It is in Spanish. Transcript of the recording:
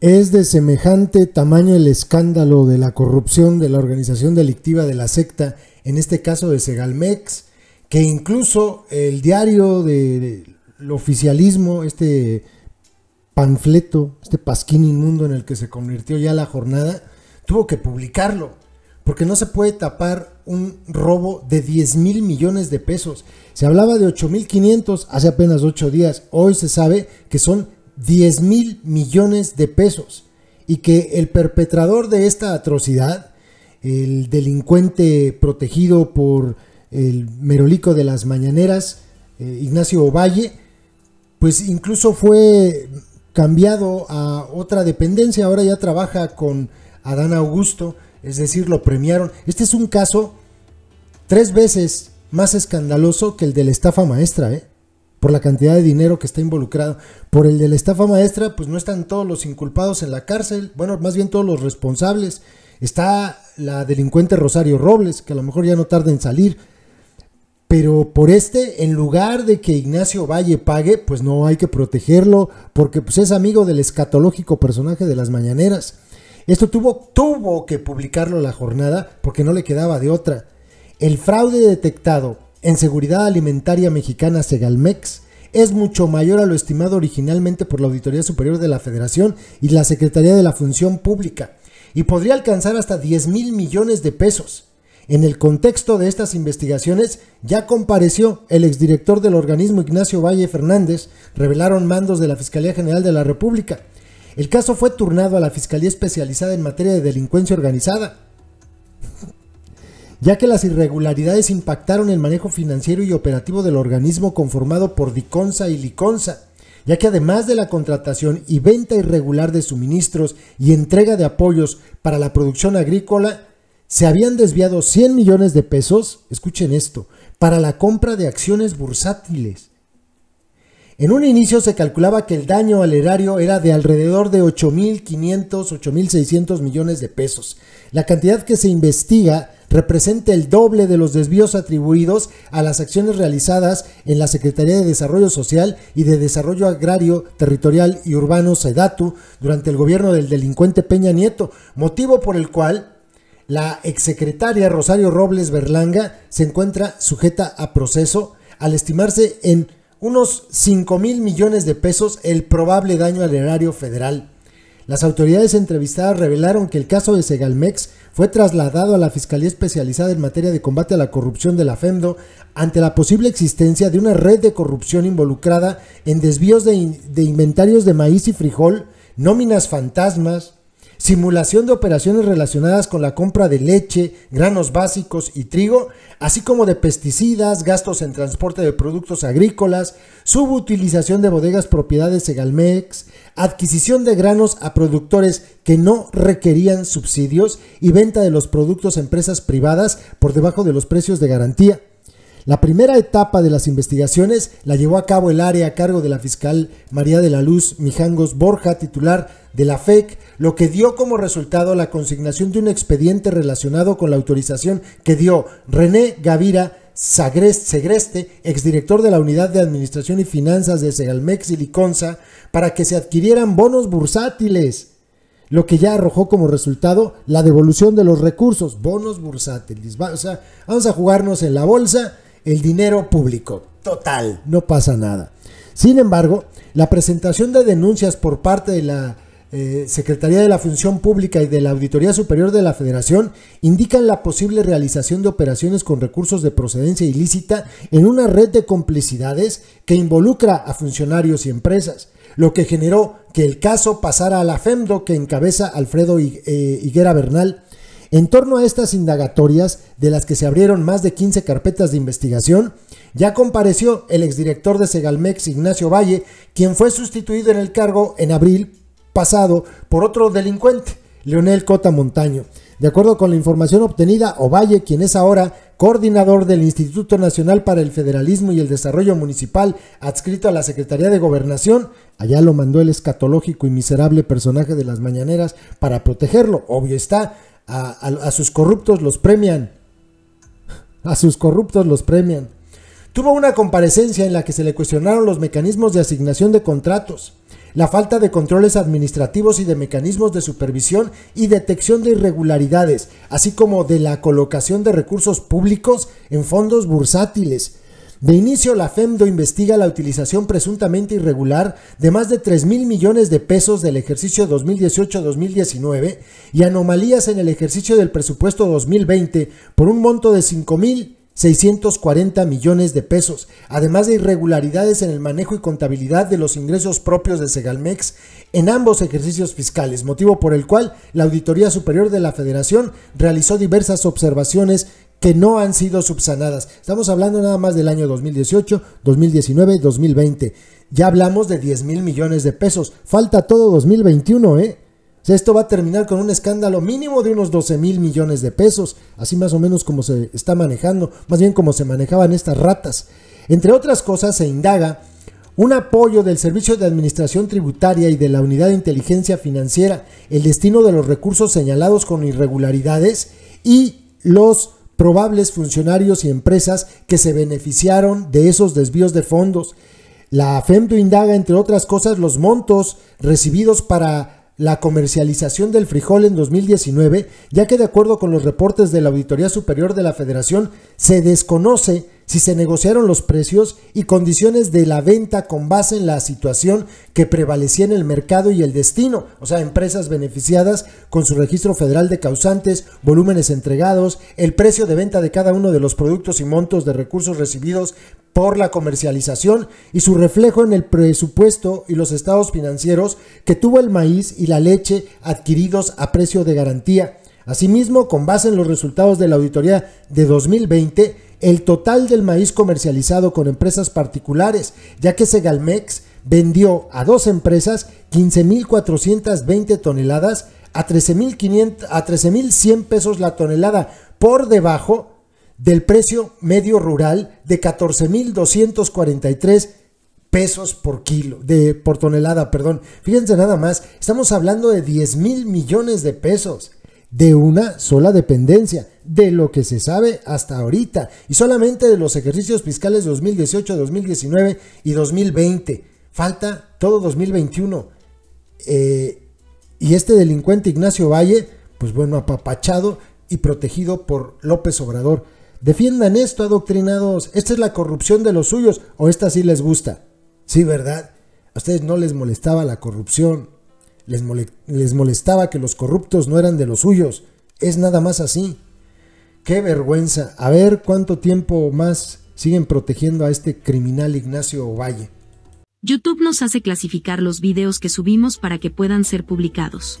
Es de semejante tamaño el escándalo de la corrupción de la organización delictiva de la secta, en este caso de Segalmex, que incluso el diario del oficialismo, este panfleto, este pasquín inmundo en el que se convirtió ya la jornada, tuvo que publicarlo, porque no se puede tapar un robo de 10 mil millones de pesos. Se hablaba de 8.500 hace apenas 8 días, hoy se sabe que son 10 mil millones de pesos y que el perpetrador de esta atrocidad, el delincuente protegido por el merolico de las mañaneras, eh, Ignacio Ovalle, pues incluso fue cambiado a otra dependencia, ahora ya trabaja con Adán Augusto, es decir, lo premiaron. Este es un caso tres veces más escandaloso que el de la estafa maestra, ¿eh? por la cantidad de dinero que está involucrado. Por el de la estafa maestra, pues no están todos los inculpados en la cárcel, bueno, más bien todos los responsables. Está la delincuente Rosario Robles, que a lo mejor ya no tarda en salir. Pero por este, en lugar de que Ignacio Valle pague, pues no hay que protegerlo, porque pues, es amigo del escatológico personaje de las mañaneras. Esto tuvo, tuvo que publicarlo la jornada, porque no le quedaba de otra. El fraude detectado en Seguridad Alimentaria Mexicana Segalmex es mucho mayor a lo estimado originalmente por la Auditoría Superior de la Federación y la Secretaría de la Función Pública, y podría alcanzar hasta 10 mil millones de pesos. En el contexto de estas investigaciones, ya compareció el exdirector del organismo Ignacio Valle Fernández, revelaron mandos de la Fiscalía General de la República. El caso fue turnado a la Fiscalía Especializada en Materia de Delincuencia Organizada, ya que las irregularidades impactaron el manejo financiero y operativo del organismo conformado por Diconsa y Liconsa, ya que además de la contratación y venta irregular de suministros y entrega de apoyos para la producción agrícola, se habían desviado 100 millones de pesos, escuchen esto, para la compra de acciones bursátiles. En un inicio se calculaba que el daño al erario era de alrededor de 8.500, 8.600 millones de pesos. La cantidad que se investiga representa el doble de los desvíos atribuidos a las acciones realizadas en la Secretaría de Desarrollo Social y de Desarrollo Agrario, Territorial y Urbano, SEDATU, durante el gobierno del delincuente Peña Nieto, motivo por el cual la exsecretaria Rosario Robles Berlanga se encuentra sujeta a proceso al estimarse en unos 5 mil millones de pesos el probable daño al erario federal. Las autoridades entrevistadas revelaron que el caso de Segalmex fue trasladado a la Fiscalía Especializada en materia de combate a la corrupción de la FEMDO ante la posible existencia de una red de corrupción involucrada en desvíos de, de inventarios de maíz y frijol, nóminas fantasmas, simulación de operaciones relacionadas con la compra de leche, granos básicos y trigo, así como de pesticidas, gastos en transporte de productos agrícolas, subutilización de bodegas propiedades Segalmex, adquisición de granos a productores que no requerían subsidios y venta de los productos a empresas privadas por debajo de los precios de garantía. La primera etapa de las investigaciones la llevó a cabo el área a cargo de la fiscal María de la Luz Mijangos Borja, titular de la FEC, lo que dio como resultado la consignación de un expediente relacionado con la autorización que dio René Gavira Segreste, exdirector de la Unidad de Administración y Finanzas de Segalmex y Liconza, para que se adquirieran bonos bursátiles, lo que ya arrojó como resultado la devolución de los recursos, bonos bursátiles. O sea, vamos a jugarnos en la bolsa el dinero público. Total, no pasa nada. Sin embargo, la presentación de denuncias por parte de la eh, Secretaría de la Función Pública y de la Auditoría Superior de la Federación indican la posible realización de operaciones con recursos de procedencia ilícita en una red de complicidades que involucra a funcionarios y empresas, lo que generó que el caso pasara a la FEMDO que encabeza Alfredo eh, Higuera Bernal. En torno a estas indagatorias, de las que se abrieron más de 15 carpetas de investigación, ya compareció el exdirector de Segalmex, Ignacio Valle, quien fue sustituido en el cargo en abril pasado por otro delincuente, Leonel Cota Montaño. De acuerdo con la información obtenida, Ovalle, quien es ahora coordinador del Instituto Nacional para el Federalismo y el Desarrollo Municipal, adscrito a la Secretaría de Gobernación, allá lo mandó el escatológico y miserable personaje de las mañaneras para protegerlo. Obvio está, a, sus corruptos los premian. A sus corruptos los premian. Tuvo una comparecencia en la que se le cuestionaron los mecanismos de asignación de contratos la falta de controles administrativos y de mecanismos de supervisión y detección de irregularidades, así como de la colocación de recursos públicos en fondos bursátiles. De inicio, la FEMDO investiga la utilización presuntamente irregular de más de 3 mil millones de pesos del ejercicio 2018-2019 y anomalías en el ejercicio del presupuesto 2020 por un monto de 5 mil 640 millones de pesos, además de irregularidades en el manejo y contabilidad de los ingresos propios de Segalmex en ambos ejercicios fiscales, motivo por el cual la Auditoría Superior de la Federación realizó diversas observaciones que no han sido subsanadas. Estamos hablando nada más del año 2018, 2019, 2020. Ya hablamos de 10 mil millones de pesos. Falta todo 2021, ¿eh? Esto va a terminar con un escándalo mínimo de unos 12 mil millones de pesos, así más o menos como se está manejando, más bien como se manejaban estas ratas. Entre otras cosas, se indaga un apoyo del Servicio de Administración Tributaria y de la Unidad de Inteligencia Financiera, el destino de los recursos señalados con irregularidades y los probables funcionarios y empresas que se beneficiaron de esos desvíos de fondos. La FEMDO indaga, entre otras cosas, los montos recibidos para la comercialización del frijol en 2019, ya que de acuerdo con los reportes de la Auditoría Superior de la Federación, se desconoce si se negociaron los precios y condiciones de la venta con base en la situación que prevalecía en el mercado y el destino, o sea, empresas beneficiadas con su registro federal de causantes, volúmenes entregados, el precio de venta de cada uno de los productos y montos de recursos recibidos por la comercialización y su reflejo en el presupuesto y los estados financieros que tuvo el maíz y la leche adquiridos a precio de garantía. Asimismo, con base en los resultados de la auditoría de 2020, el total del maíz comercializado con empresas particulares, ya que Segalmex vendió a dos empresas 15.420 toneladas a 13.100 a pesos la tonelada por debajo del precio medio rural de 14.243 pesos por kilo, de, por tonelada, perdón. Fíjense nada más, estamos hablando de 10 mil millones de pesos de una sola dependencia, de lo que se sabe hasta ahorita, y solamente de los ejercicios fiscales 2018, 2019 y 2020. Falta todo 2021. Eh, y este delincuente Ignacio Valle, pues bueno, apapachado y protegido por López Obrador. Defiendan esto, adoctrinados. Esta es la corrupción de los suyos o esta sí les gusta. Sí, ¿verdad? A ustedes no les molestaba la corrupción. Les, les molestaba que los corruptos no eran de los suyos. Es nada más así. Qué vergüenza. A ver cuánto tiempo más siguen protegiendo a este criminal Ignacio Ovalle. YouTube nos hace clasificar los videos que subimos para que puedan ser publicados.